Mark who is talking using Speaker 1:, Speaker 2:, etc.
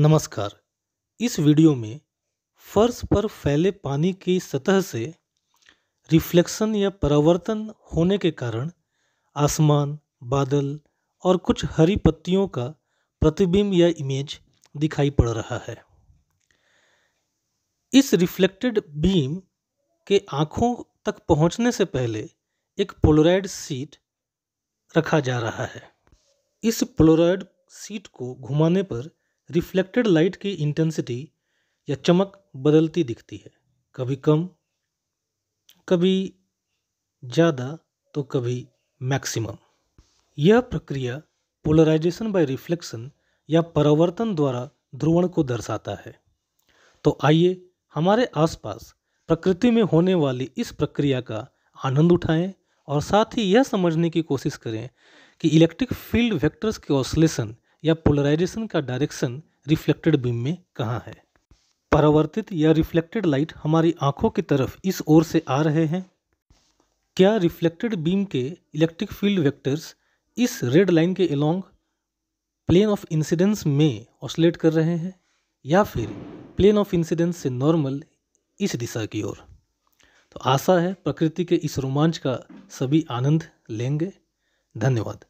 Speaker 1: नमस्कार इस वीडियो में फर्श पर फैले पानी की सतह से रिफ्लेक्शन या परावर्तन होने के कारण आसमान बादल और कुछ हरी पत्तियों का प्रतिबिंब या इमेज दिखाई पड़ रहा है इस रिफ्लेक्टेड बीम के आँखों तक पहुँचने से पहले एक पोलोराइड सीट रखा जा रहा है इस पोलोराइड सीट को घुमाने पर रिफ्लेक्टेड लाइट की इंटेंसिटी या चमक बदलती दिखती है कभी कम कभी ज़्यादा तो कभी मैक्सिमम यह प्रक्रिया पोलराइजेशन बाय रिफ्लेक्शन या परावर्तन द्वारा ध्रुवण को दर्शाता है तो आइए हमारे आसपास प्रकृति में होने वाली इस प्रक्रिया का आनंद उठाएं और साथ ही यह समझने की कोशिश करें कि इलेक्ट्रिक फील्ड वेक्टर्स के ऑसलेशन या पोलराइजेशन का डायरेक्शन रिफ्लेक्टेड बीम में कहाँ है परावर्तित या रिफ्लेक्टेड लाइट हमारी आंखों की तरफ इस ओर से आ रहे हैं क्या रिफ्लेक्टेड बीम के इलेक्ट्रिक फील्ड वेक्टर्स इस रेड लाइन के अलोंग प्लेन ऑफ इंसिडेंस में ऑसलेट कर रहे हैं या फिर प्लेन ऑफ इंसिडेंस से नॉर्मल इस दिशा की ओर तो आशा है प्रकृति के इस रोमांच का सभी आनंद लेंगे धन्यवाद